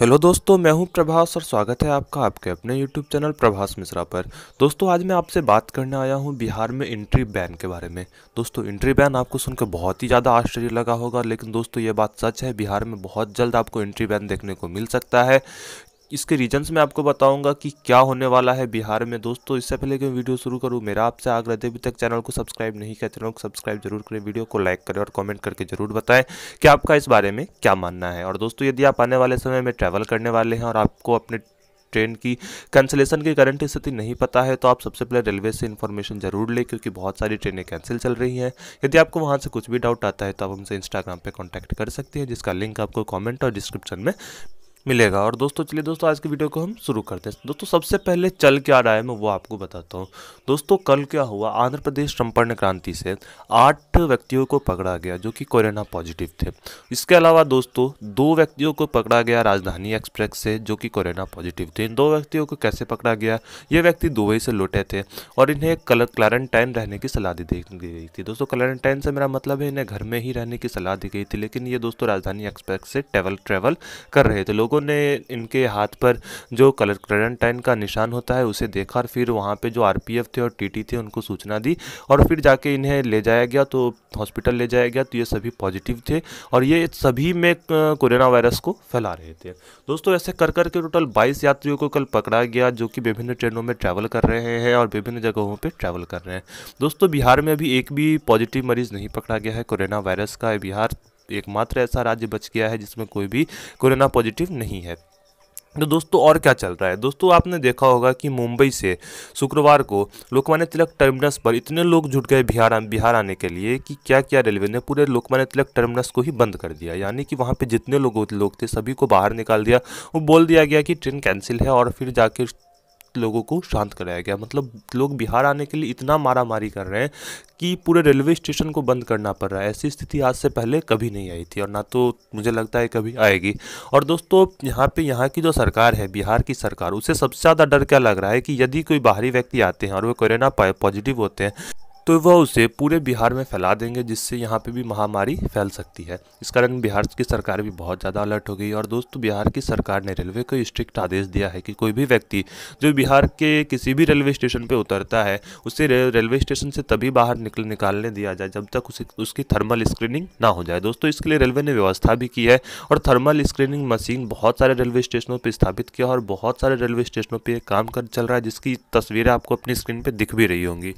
hello दोस्तों मैं हूं प्रभास और स्वागत है आपका आपके अपने यूट्यूब चैनल प्रभास मिश्रा पर दोस्तों आज मैं आपसे बात करने आया हूं बिहार में इंट्री बैन के बारे में दोस्तों इंट्री बैन आपको सुनकर बहुत ही ज़्यादा आश्चर्य लगा होगा लेकिन दोस्तों ये बात सच है बिहार में बहुत जल्द आपको इंट्री बैन देखने को मिल सकता है इसके रीजन्स मैं आपको बताऊंगा कि क्या होने वाला है बिहार में दोस्तों इससे पहले कि मैं वीडियो शुरू करूं मेरा आपसे आग्रह अभी तक चैनल को सब्सक्राइब नहीं किया चैनल को सब्सक्राइब जरूर करें वीडियो को लाइक करें और कमेंट करके जरूर बताएं कि आपका इस बारे में क्या मानना है और दोस्तों यदि आप आने वाले समय में ट्रैवल करने वाले हैं और आपको अपने ट्रेन की कैंसिलेशन की करंट स्थिति नहीं पता है तो आप सबसे पहले रेलवे से इन्फॉर्मेशन जरूर लें क्योंकि बहुत सारी ट्रेनें कैंसिल चल रही हैं यदि आपको वहाँ से कुछ भी डाउट आता है तो आप हमसे इंस्टाग्राम पर कॉन्टैक्ट कर सकते हैं जिसका लिंक आपको कॉमेंट और डिस्क्रिप्शन में मिलेगा और दोस्तों चलिए दोस्तों आज की वीडियो को हम शुरू करते हैं दोस्तों सबसे पहले चल क्या रहा है मैं वो आपको बताता हूँ दोस्तों कल क्या हुआ आंध्र प्रदेश संपर्ण क्रांति से आठ व्यक्तियों को पकड़ा गया जो कि कोरोना पॉजिटिव थे इसके अलावा दोस्तों दो व्यक्तियों को पकड़ा गया राजधानी एक्सप्रेस से जो कि कोरोना पॉजिटिव थे इन दो व्यक्तियों को कैसे पकड़ा गया ये व्यक्ति दुबई से लौटे थे और इन्हें कल क्लारंटाइन रहने की सलाह दी गई थी दोस्तों क्लारंटाइन से मेरा मतलब है इन्हें घर में ही रहने की सलाह दी गई थी लेकिन ये दोस्तों राजधानी एक्सप्रेस से ट्रेवल ट्रेवल कर रहे थे लोगों लोगों ने इनके हाथ पर जो कलर क्लरनटाइन का निशान होता है उसे देखा और फिर वहाँ पे जो आरपीएफ थे और टीटी थे उनको सूचना दी और फिर जाके इन्हें ले जाया गया तो हॉस्पिटल ले जाया गया तो ये सभी पॉजिटिव थे और ये सभी में कोरोना वायरस को फैला रहे थे दोस्तों ऐसे कर कर के टोटल बाईस यात्रियों को कल पकड़ा गया जो कि विभिन्न ट्रेनों में ट्रैवल कर रहे हैं और विभिन्न जगहों पर ट्रैवल कर रहे हैं दोस्तों बिहार में अभी एक भी पॉजिटिव मरीज नहीं पकड़ा गया है कोरोना वायरस का बिहार एकमात्र ऐसा राज्य बच गया है जिसमें कोई भी कोरोना पॉजिटिव नहीं है तो दोस्तों और क्या चल रहा है दोस्तों आपने देखा होगा कि मुंबई से शुक्रवार को लोकमान्य तिलक टर्मिनस पर इतने लोग जुट गए बिहार बिहार आने के लिए कि क्या क्या रेलवे ने पूरे लोकमान्य तिलक टर्मिनस को ही बंद कर दिया यानी कि वहाँ पे जितने लोग लोग थे सभी को बाहर निकाल दिया वो बोल दिया गया कि ट्रेन कैंसिल है और फिर जाके लोगों को शांत कराया गया मतलब लोग बिहार आने के लिए इतना मारामारी कर रहे हैं कि पूरे रेलवे स्टेशन को बंद करना पड़ रहा है ऐसी स्थिति आज से पहले कभी नहीं आई थी और ना तो मुझे लगता है कभी आएगी और दोस्तों यहाँ पे यहाँ की जो सरकार है बिहार की सरकार उसे सबसे ज़्यादा डर क्या लग रहा है कि यदि कोई बाहरी व्यक्ति आते हैं और वो कोरोना पॉजिटिव होते हैं तो वह उसे पूरे बिहार में फैला देंगे जिससे यहाँ पे भी महामारी फैल सकती है इस कारण बिहार की सरकार भी बहुत ज़्यादा अलर्ट हो गई और दोस्तों बिहार की सरकार ने रेलवे को स्ट्रिक्ट आदेश दिया है कि कोई भी व्यक्ति जो बिहार के किसी भी रेलवे स्टेशन पर उतरता है उसे रेलवे स्टेशन से तभी बाहर निकल निकालने दिया जाए जब तक उसे उसकी थर्मल स्क्रीनिंग ना हो जाए दोस्तों इसके लिए रेलवे ने व्यवस्था भी की है और थर्मल स्क्रीनिंग मशीन बहुत सारे रेलवे स्टेशनों पर स्थापित किया और बहुत सारे रेलवे स्टेशनों पर काम कर चल रहा है जिसकी तस्वीरें आपको अपनी स्क्रीन पर दिख भी रही होंगी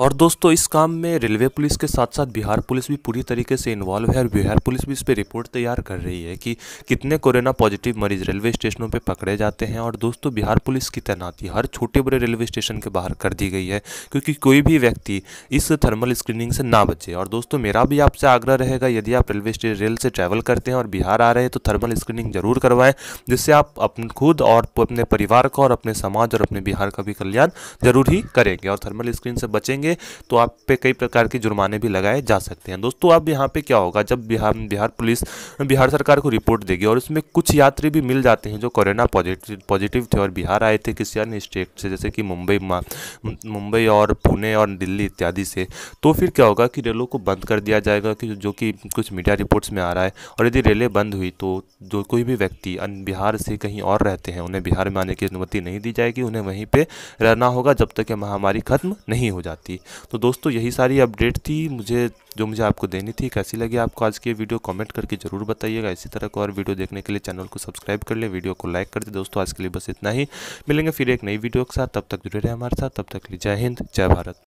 और दोस्तों इस काम में रेलवे पुलिस के साथ साथ बिहार पुलिस भी पूरी तरीके से इन्वॉल्व है और बिहार पुलिस भी इस पर रिपोर्ट तैयार कर रही है कि कितने कोरोना पॉजिटिव मरीज रेलवे स्टेशनों पर पकड़े जाते हैं और दोस्तों बिहार पुलिस की तैनाती हर छोटे बड़े रेलवे स्टेशन के बाहर कर दी गई है क्योंकि कोई भी व्यक्ति इस थर्मल स्क्रीनिंग से ना बचे और दोस्तों मेरा भी आपसे आग्रह रहेगा यदि आप रेलवे रेल से ट्रैवल करते हैं और बिहार आ रहे हैं तो थर्मल स्क्रीनिंग जरूर करवाएं जिससे आप अपने खुद और अपने परिवार का और अपने समाज और अपने बिहार का भी कल्याण जरूर ही करेंगे और थर्मल स्क्रीन से बचेंगे करेंगे तो आप पे कई प्रकार के जुर्माने भी लगाए जा सकते हैं दोस्तों अब यहाँ पे क्या होगा जब बिहार बिहार पुलिस बिहार सरकार को रिपोर्ट देगी और उसमें कुछ यात्री भी मिल जाते हैं जो कोरोना पॉजिटिव पॉजिटिव थे और बिहार आए थे किसी अन्य स्टेट से जैसे कि मुंबई मुंबई और पुणे और दिल्ली इत्यादि से तो फिर क्या होगा कि रेलों को बंद कर दिया जाएगा कि जो कि कुछ मीडिया रिपोर्ट्स में आ रहा है और यदि रेलें बंद हुई तो जो कोई भी व्यक्ति बिहार से कहीं और रहते हैं उन्हें बिहार में आने की अनुमति नहीं दी जाएगी उन्हें वहीं पर रहना होगा जब तक ये महामारी खत्म नहीं हो जाती थी तो दोस्तों यही सारी अपडेट थी मुझे जो मुझे आपको देनी थी कैसी लगी आपको आज की वीडियो कमेंट करके ज़रूर बताइएगा इसी तरह को और वीडियो देखने के लिए चैनल को सब्सक्राइब कर लें वीडियो को लाइक कर दे दोस्तों आज के लिए बस इतना ही मिलेंगे फिर एक नई वीडियो के साथ तब तक जुड़े रहे हमारे साथ तब तक के लिए जय हिंद जय भारत